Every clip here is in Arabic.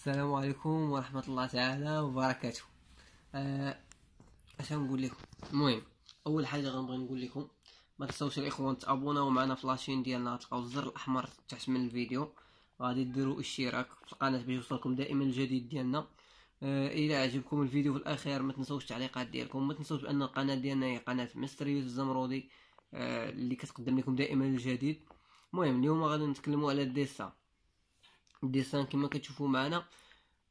السلام عليكم ورحمة الله تعالى وبركاته آه اش نقول لكم المهم اول حاجة غنبغي نقول لكم ما تنساوش الاخوان تابوناو معنا في لاشين ديالنا تلقاو الزر الاحمر تحت من الفيديو غادي ديروا اشتراك في القناة باش يوصلكم دائما الجديد ديالنا آه الى عجبكم الفيديو في الاخير ما تنساوش التعليقات ديالكم ما تنساوش بان القناة ديالنا هي قناة مستريوس الزمرودي آه اللي كتقدم لكم دائما الجديد المهم اليوم غادي نتكلموا على الديسا الديسان كما كتشوفوا معنا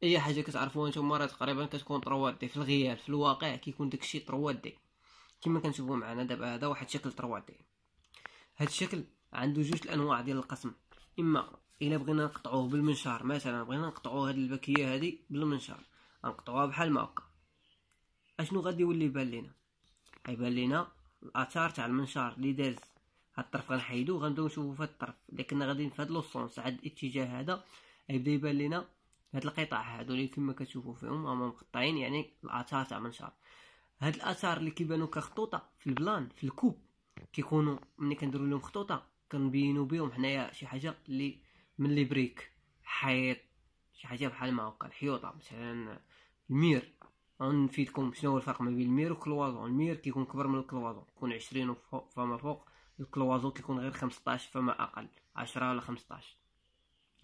اي حاجه كتعرفوها نتوما راه تقريبا كتكون 3 دي في الغيال في الواقع كيكون داكشي 3 دي كما كنشوفوا معنا دابا هذا واحد الشكل 3 دي هذا الشكل عنده جوج الانواع ديال القسم اما الا بغينا نقطعوه بالمنشار مثلا بغينا نقطعو هاد البكيه هادي بالمنشار غنقطعوها بحال ما هكا اشنو غادي يولي يبان لينا غيبان لينا الاثار تاع المنشار اللي داز هاد الطرف غنحيدو غنبداو نشوفو في الطرف الا كنا غاديين في هاد لوسونس عاد الاتجاه هذا غيبدا يبان لينا هاد القطع هادو اللي كما كتشوفو فيهم هما مقطعين يعني الاثار تاع منشار هاد الاثار اللي كيبانو كخطوطه في البلان في الكوب كيكونوا ملي كنديرو لهم خطوطه كنبينو بهم حنايا شي حاجه اللي من لي بريك حيط شي حاجه بحال ما هكا الحيوطه مثلا المير غنفيدكم شنو هو الفرق ما بين المير الكلوازون المير كيكون كبر من الكلوازون كيكون عشرين فما فوق الكلوازون كيكون غير 15 فما اقل 10 ولا 15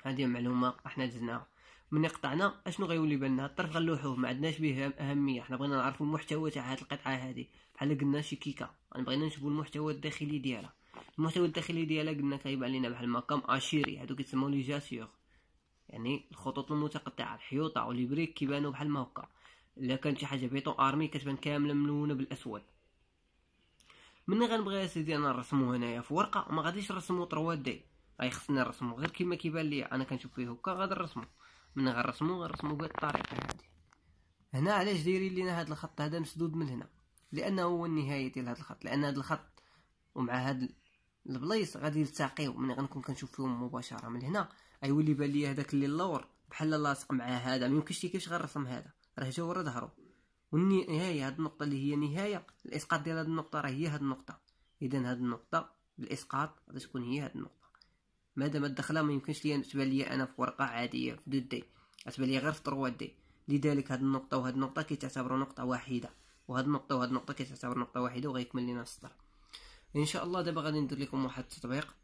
هذه معلومه احنا دزناها ملي قطعنا اشنو غيولي بالنا الطرف غنلوحوه ما عندناش به اهميه حنا بغينا نعرفوا المحتوى تاع هاد القطعه هادي بحال قلنا شي كيكه بغينا نشوفوا المحتوى الداخلي ديالها المحتوى الداخلي ديالها قلنا كيبان لينا بحال مقام اشيري هادو كيتسموا لي جاسيور يعني الخطوط المتقطعه الحيوطه بريك كيبانوا بحال ما هكا الا كانت شي حاجه بيتون ارمي كتبان كامله ملونه بالاسود من غنبغي اسيدي انا نرسمو هنايا في ورقه وما غاديش نرسمو 3 دي غادي خصني نرسمو غير كيما كيبان لي انا كنشوف فيه هكا غادي نرسمو من غنرسمو غنرسمو بهاد الطريقه هادي هنا علاش دايرين لينا هاد الخط هذا مسدود من هنا لانه هو النهايه ديال هاد الخط لان هاد الخط ومع هاد البلايص غادي يلتقيو ملي غنكون كنشوف فيهم مباشره من هنا غيولي بان لي هذاك اللي اللور بحال لاصق مع هذا ميمكنش كيفاش غنرسم هذا راه جا ورا ظهرو والنهايه هاد النقطه اللي هي نهايه الاسقاط ديال هاد النقطه راه هي هاد النقطه اذا هاد النقطه بالاسقاط غادي تكون هي هاد النقطه مادام الدخله ما يمكنش ليا تبان ليا انا في ورقه عاديه في دو دي غتبان ليا غير في 3 دي لذلك هاد النقطه وهاد النقطه كيتعتبروا نقطه واحده وهاد النقطه وهاد النقطه كتعتبر نقطه واحده وغيكمل لينا السطر ان شاء الله دابا غادي ندير لكم واحد التطبيق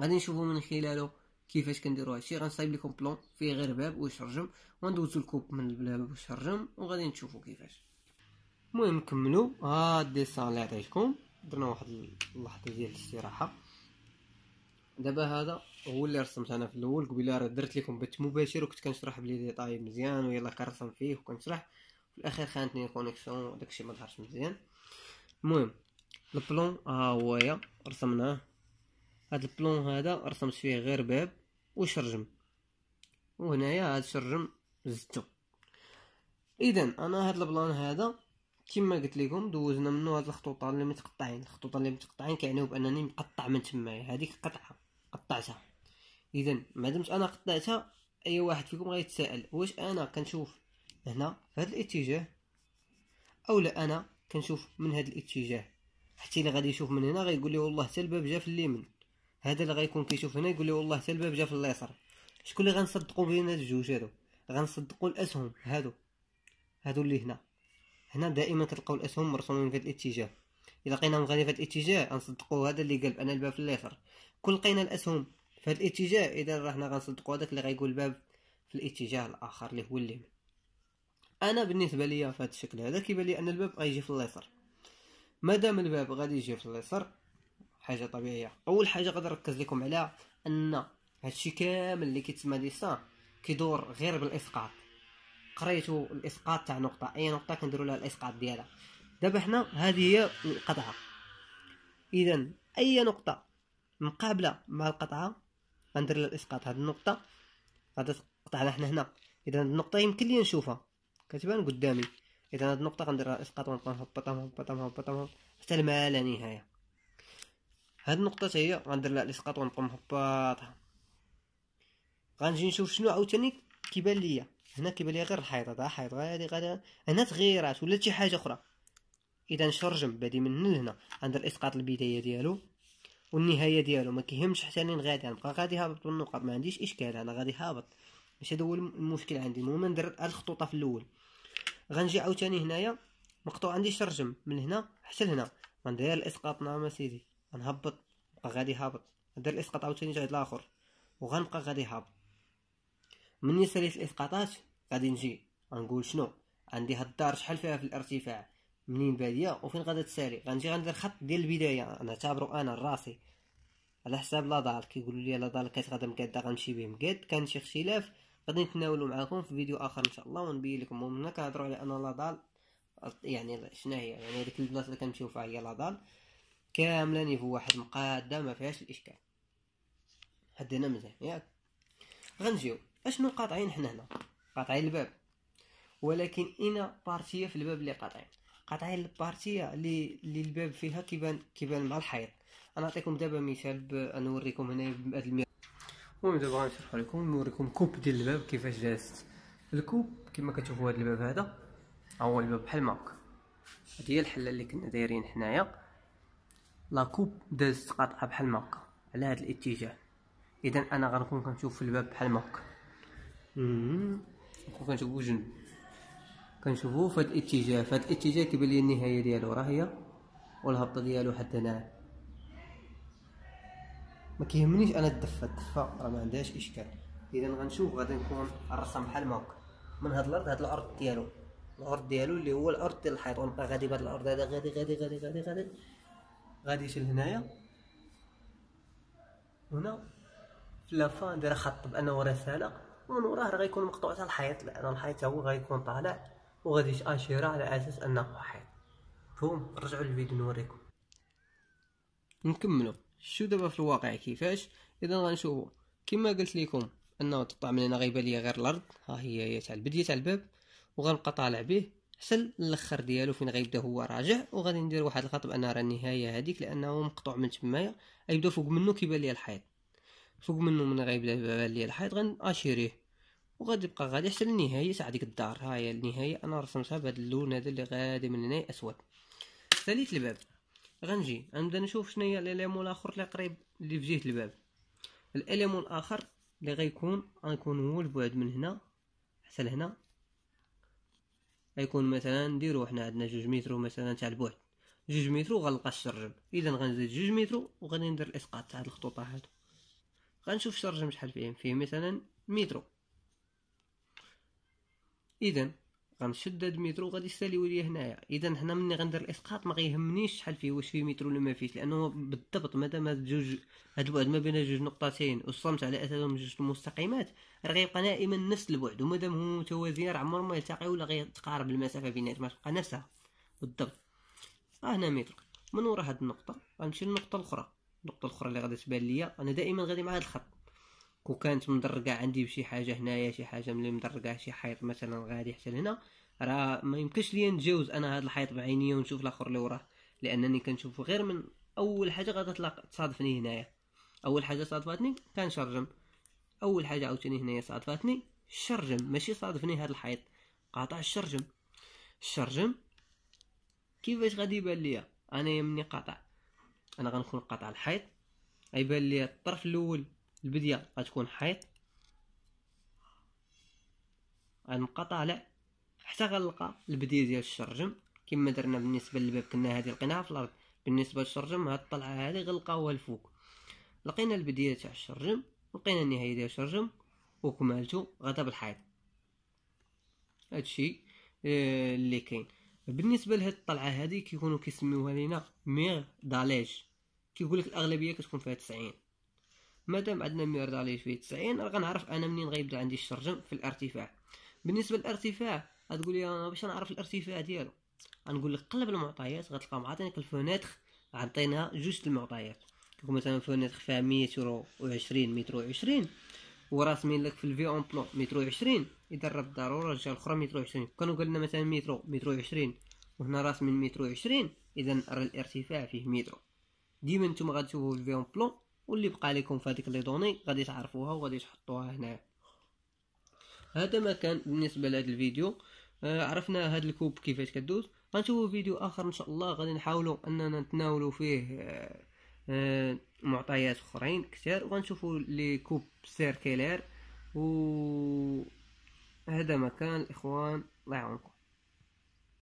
غادي نشوفوا من خلاله كيفاش كنديرو هادشي غنصايب لكم بلون فيه غير باب وشرجم وندوزو الكوب من الباب ويشرجم وغادي نشوفو كيفاش المهم نكملو ها الديسان اللي عطيتكم درنا واحد اللحظه ديال الاستراحه دابا هذا هو اللي رسمت انا في الاول قبيله راه درت لكم بث مباشر وكنت كنشرح بلي دي طايب مزيان ويلا كنرسم فيه وكنشرح في الاخير خانتني الكونيكسيون وداكشي ما ظهرش مزيان المهم البلون ها هويا رسمناه هاد البلون هذا رسمت فيه غير باب وشرجم وهنايا هاد الشرجم زدتو اذا انا هاد البلان هذا كما قلت لكم دوزنا منو هاد الخطوط اللي متقطعين الخطوط اللي متقطعين كيعنيو بانني مقطع من تمايا هذيك قطعه قطعتها اذا مادامت انا قطعتها اي واحد فيكم غيتسائل واش انا كنشوف هنا في هذا الاتجاه او لا انا كنشوف من هذا الاتجاه حتى اللي غادي يشوف من هنا غيقول لي والله حتى الباب جا في اليمين هذا اللي غيكون كيشوف هنا يقول لي والله حتى الباب جا في اليسار شكون اللي غنصدقوا بين هاد الجوج هادو غنصدقوا الاسهم هادو هادو اللي هنا هنا دائما كتلقاو الاسهم مرسومين في الاتجاه الا لقيناهم غادي في الاتجاه غنصدقوا هذا اللي قال بان الباب في اليسار كل لقينا الاسهم في هذا الاتجاه اذا حنا غنصدقوا هذاك اللي غيقول الباب في الاتجاه الاخر اللي هو اليمين انا بالنسبه ليا في هذا الشكل هذا كيبان لي ان الباب غيجي في اليسار مادام الباب غادي يجي في اليسار حاجه طبيعيه اول حاجه غادي نركز لكم على ان هادشي كامل اللي كيتسمى ديسان كيدور غير بالاسقاط قريتو الاسقاط تاع نقطه اي نقطه كنديروا لها الاسقاط ديالها دابا حنا هذه هي القطعه اذا اي نقطه مقابله مع القطعه غندير لها الاسقاط هاد النقطه غادي تقطعنا حنا هنا اذا النقطه يمكن لي نشوفها كتبان قدامي اذا هاد النقطه غندير لها الاسقاط ونبقى نهبطها نهبطها نهبطها حتى لا نهايه هاد النقطة هي غندير لها الاسقاط ونبقى محبطها غنجي نشوف شنو عاوتاني كيبان ليا هنا كيبان ليا غير الحيطة هذا حيط غادي غادي هنا تغييرات ولا شي حاجة أخرى إذا نشرجم بادي من لهنا غندير الاسقاط البداية ديالو والنهاية ديالو ما كيهمش حتى لين غادي غنبقى غادي هابط بالنقط ما عنديش إشكال أنا غادي هابط ماشي هذا هو المشكل عندي المهم ندير الخطوطة في الأول غنجي عاوتاني هنايا مقطوع عندي شرجم من هنا حتى لهنا غندير الاسقاط نعم سيدي غنهبط بقى غادي هابط ندير الاسقاط عاوتاني جاي الاخر وغنبقى غادي هابط مني ساليت الاسقاطات غادي نجي غنقول شنو عندي هاد الدار شحال فيها في الارتفاع منين باديه وفين غادي تسالي غنجي غندير خط ديال البدايه نعتبرو انا راسي على حساب لا دال كيقولوا لي لا دال كانت غادا مقاده غنمشي به مقاد كان شي اختلاف غادي نتناولو معاكم في فيديو اخر ان شاء الله ونبين لكم ومن هنا كنهضروا على ان لا دال يعني شنو هي يعني هذيك البلاصه اللي كنمشيو فيها هي لا دال كامله نيفو يعني واحد مقاده ما فيهاش الاشكال هدينا مزيان ياك غنجيو اشنو قاطعين حنا هنا قاطعين الباب ولكن اين بارتيه في الباب اللي قاطعين قاطعين البارتيه اللي اللي الباب فيها كيبان كيبان مع الحيط انا نعطيكم دابا مثال نوريكم هنا بهذا الميرا المهم دابا غنشرح لكم نوريكم كوب ديال الباب كيفاش دازت الكوب كما كتشوفوا هذا الباب هذا هو الباب بحال هكا هذه هي الحله اللي كنا دايرين حنايا لاكوب داز قاطعه بحال هكا على هذا الاتجاه اذا انا غنكون كنشوف في الباب بحال ما هكا نكون كنشوفو جنب كنشوفو في هذا الاتجاه في هذا الاتجاه كيبان لي النهايه ديالو راه هي والهبطه ديالو حتى هنا ما كيهمنيش انا الدفه الدفه راه ما عندهاش اشكال اذا غنشوف غادي نكون الرسم بحال هكا من هاد الارض هاد الارض ديالو الارض ديالو اللي هو الارض ديال الحيط ونبقى غادي بهاد الارض هذا غادي غادي غادي غادي غادي غادي يشيل هنايا هنا في لافا ندير خط بانه رساله ومن وراه راه غيكون مقطوع حتى الحيط لان الحيط هو غيكون طالع وغادي يجي على اساس انه حيط فهم رجعوا للفيديو نوريكم نكملوا شو دابا في الواقع كيفاش اذا غنشوفوا كما قلت لكم انه من هنا غيبان ليا غير الارض ها هي هي تاع البديه تاع الباب وغنبقى طالع به حتى الاخر ديالو فين غيبدا هو راجع وغادي ندير واحد الخط بان راه النهايه هذيك لانه مقطوع من تمايا غيبدا فوق منه كيبان ليا الحيط فوق منه من غيبدا يبان ليا الحيط غناشيريه وغادي يبقى غادي حتى النهايه تاع ديك الدار ها هي النهايه انا رسمتها بهذا اللون هذا اللي غادي من هنا اسود ثالث الباب غنجي غنبدا نشوف شنو هي الاليمون الاخر اللي قريب اللي في جهه الباب الاليمون الاخر اللي غيكون غيكون هو البعد من هنا حتى لهنا غيكون مثلا نديرو حنا عندنا جوج مترو مثلا تاع البعد جوج مترو وغنلقى الشرجم اذا غنزيد جوج مترو وغادي ندير الاسقاط تاع هاد الخطوطه هادو غنشوف الشرجم شحال فيه فيه مثلا مترو اذا غنشد هاد المترو غادي يساليو ليا هنايا اذا هنا مني غندير الاسقاط ما غيهمنيش شحال فيه واش فيه مترو ولا ما فيهش لانه بالضبط مادام هاد جوج هاد البعد ما بين جوج نقطتين وصمت على اساسهم جوج مستقيمات راه غيبقى دائما نفس البعد ومادام هما متوازيين راه عمرهم ما يلتقيو ولا غيتقارب المسافه بيناتهم تبقى نفسها بالضبط ها آه هنا متر من ورا هاد النقطه غنمشي للنقطه الاخرى النقطه الاخرى اللي غادي تبان ليا انا دائما غادي مع هاد الخط كو كانت مدرقه عندي بشي حاجه هنايا شي حاجه ملي مدرقه شي حيط مثلا غادي حتى لهنا راه ما يمكنش ليا نتجاوز انا هاد الحيط بعينيا ونشوف الاخر اللي وراه لانني كنشوفو غير من اول حاجه غادي تصادفني هنايا اول حاجه صادفتني كنشرجم اول حاجه عاوتاني هنايا صادفتني الشرجم ماشي صادفني هاد الحيط قاطع الشرجم الشرجم كيفاش غادي يبان ليا انا مني قاطع انا غنكون قاطع الحيط غيبان ليا الطرف الاول البدية غتكون حيط غنقطع على حتى غنلقى البدية ديال الشرجم كما درنا بالنسبة للباب كنا هذه لقيناها في الأرض بالنسبة للشرجم هاد الطلعة هذه غنلقاوها الفوق لقينا البدية تاع الشرجم لقينا النهاية ديال الشرجم وكمالته غدا بالحيط هادشي آه، اللي كاين بالنسبه لهاد الطلعه هذه كيكونوا كيسميوها لينا ميغ داليج كيقول لك الاغلبيه كتكون فيها 90 مادام عندنا ميرد على فيه 90 راه غنعرف انا منين غيبدا عندي الشرجم في الارتفاع بالنسبه للارتفاع غتقول لي انا باش نعرف الارتفاع ديالو غنقول لك قلب المعطيات غتلقى معطينك الفونيتر عطينا جوج المعطيات كيكون مثلا فونيتر فيها متر وعشرين 20 وعشرين وراسمين لك في الفي اون بلو متر وعشرين اذا راه بالضروره الجهه الاخرى متر وعشرين كانوا قالنا مثلا متر متر وعشرين وهنا راسمين متر وعشرين اذا الارتفاع فيه متر ديما نتوما غتشوفوا في الفي اون بلو واللي بقى لكم في هذيك لي دوني غادي تعرفوها وغادي تحطوها هنا هذا ما كان بالنسبه لهذا الفيديو آه عرفنا هذا الكوب كيفاش كدوز غنشوفوا فيديو اخر ان شاء الله غادي نحاولوا اننا نتناولوا فيه آه آه معطيات اخرين كثير وغنشوفوا لي كوب سيركيلير و هذا ما كان الاخوان الله يعاونكم